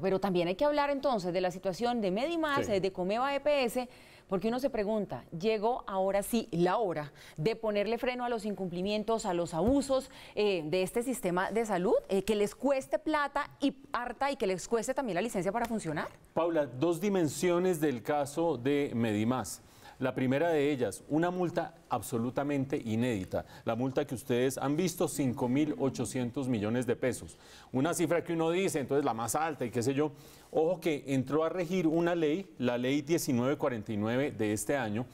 Pero también hay que hablar entonces de la situación de Medimás, eh, de Comeva EPS, porque uno se pregunta, llegó ahora sí la hora de ponerle freno a los incumplimientos, a los abusos eh, de este sistema de salud, eh, que les cueste plata y harta y que les cueste también la licencia para funcionar. Paula, dos dimensiones del caso de Medimás. La primera de ellas, una multa absolutamente inédita, la multa que ustedes han visto, 5.800 millones de pesos. Una cifra que uno dice, entonces la más alta y qué sé yo. Ojo que entró a regir una ley, la ley 1949 de este año,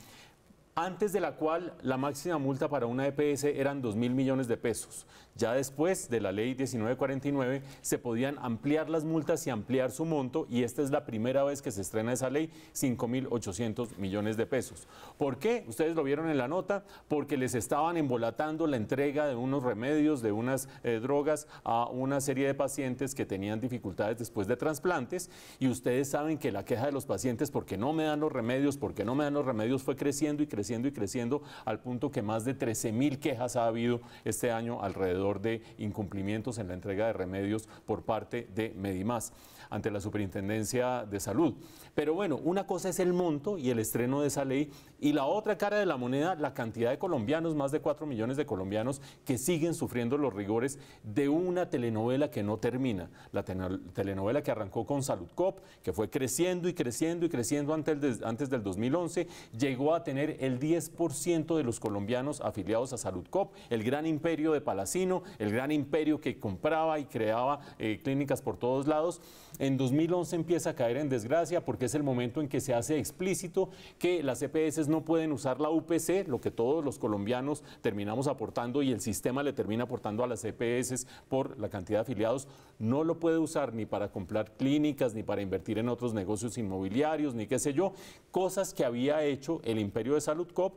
antes de la cual la máxima multa para una EPS eran 2 mil millones de pesos. Ya después de la ley 1949 se podían ampliar las multas y ampliar su monto y esta es la primera vez que se estrena esa ley, mil 5.800 millones de pesos. ¿Por qué? Ustedes lo vieron en la nota, porque les estaban embolatando la entrega de unos remedios, de unas eh, drogas a una serie de pacientes que tenían dificultades después de trasplantes y ustedes saben que la queja de los pacientes porque no me dan los remedios, porque no me dan los remedios fue creciendo y creciendo creciendo y creciendo al punto que más de 13 mil quejas ha habido este año alrededor de incumplimientos en la entrega de remedios por parte de Medimás ante la Superintendencia de Salud. Pero bueno, una cosa es el monto y el estreno de esa ley y la otra cara de la moneda, la cantidad de colombianos, más de 4 millones de colombianos que siguen sufriendo los rigores de una telenovela que no termina. La telenovela que arrancó con Salud Cop, que fue creciendo y creciendo y creciendo antes del 2011, llegó a tener el 10% de los colombianos afiliados a Saludcop, el gran imperio de Palacino, el gran imperio que compraba y creaba eh, clínicas por todos lados. En 2011 empieza a caer en desgracia porque es el momento en que se hace explícito que las EPS no pueden usar la UPC, lo que todos los colombianos terminamos aportando y el sistema le termina aportando a las EPS por la cantidad de afiliados, no lo puede usar ni para comprar clínicas, ni para invertir en otros negocios inmobiliarios, ni qué sé yo, cosas que había hecho el imperio de salud outro copo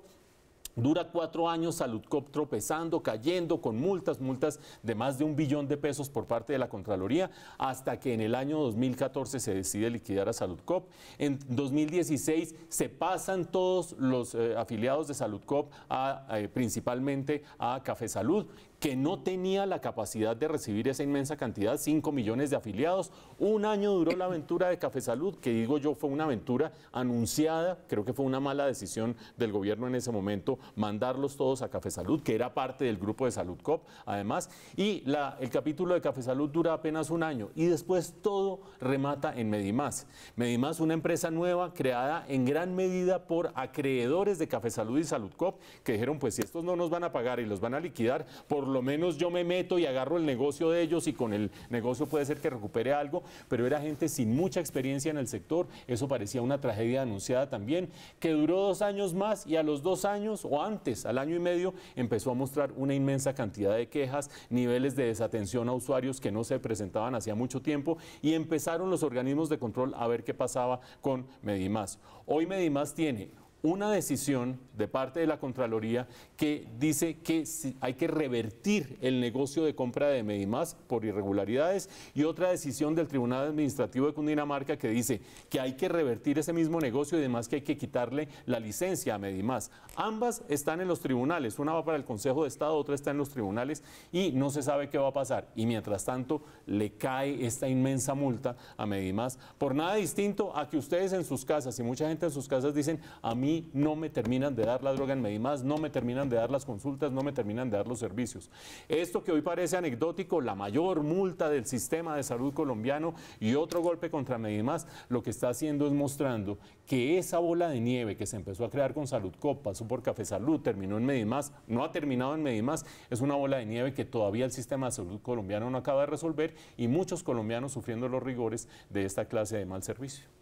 Dura cuatro años Saludcop tropezando, cayendo con multas, multas de más de un billón de pesos por parte de la Contraloría, hasta que en el año 2014 se decide liquidar a Saludcop. En 2016 se pasan todos los eh, afiliados de Saludcop a, eh, principalmente a Café Salud que no tenía la capacidad de recibir esa inmensa cantidad, 5 millones de afiliados. Un año duró la aventura de Café Salud, que digo yo fue una aventura anunciada, creo que fue una mala decisión del gobierno en ese momento mandarlos todos a Café Salud, que era parte del grupo de Salud COP, además. Y la, el capítulo de Café Salud dura apenas un año y después todo remata en Medimás. Medimás, una empresa nueva creada en gran medida por acreedores de Café Salud y Salud COP, que dijeron, pues si estos no nos van a pagar y los van a liquidar, por lo menos yo me meto y agarro el negocio de ellos y con el negocio puede ser que recupere algo, pero era gente sin mucha experiencia en el sector, eso parecía una tragedia anunciada también, que duró dos años más y a los dos años o antes, al año y medio, empezó a mostrar una inmensa cantidad de quejas, niveles de desatención a usuarios que no se presentaban hacía mucho tiempo y empezaron los organismos de control a ver qué pasaba con Medimás. Hoy Medimás tiene una decisión de parte de la Contraloría que dice que hay que revertir el negocio de compra de Medimás por irregularidades y otra decisión del Tribunal Administrativo de Cundinamarca que dice que hay que revertir ese mismo negocio y además que hay que quitarle la licencia a Medimás. Ambas están en los tribunales, una va para el Consejo de Estado, otra está en los tribunales y no se sabe qué va a pasar. Y mientras tanto le cae esta inmensa multa a Medimás por nada distinto a que ustedes en sus casas y mucha gente en sus casas dicen a mí no me terminan de dar la droga en Medimás, no me terminan de dar las consultas, no me terminan de dar los servicios. Esto que hoy parece anecdótico, la mayor multa del sistema de salud colombiano y otro golpe contra Medimás, lo que está haciendo es mostrando que esa bola de nieve que se empezó a crear con Salud Copa, pasó por Café Salud, terminó en Medimás, no ha terminado en Medimás, es una bola de nieve que todavía el sistema de salud colombiano no acaba de resolver y muchos colombianos sufriendo los rigores de esta clase de mal servicio.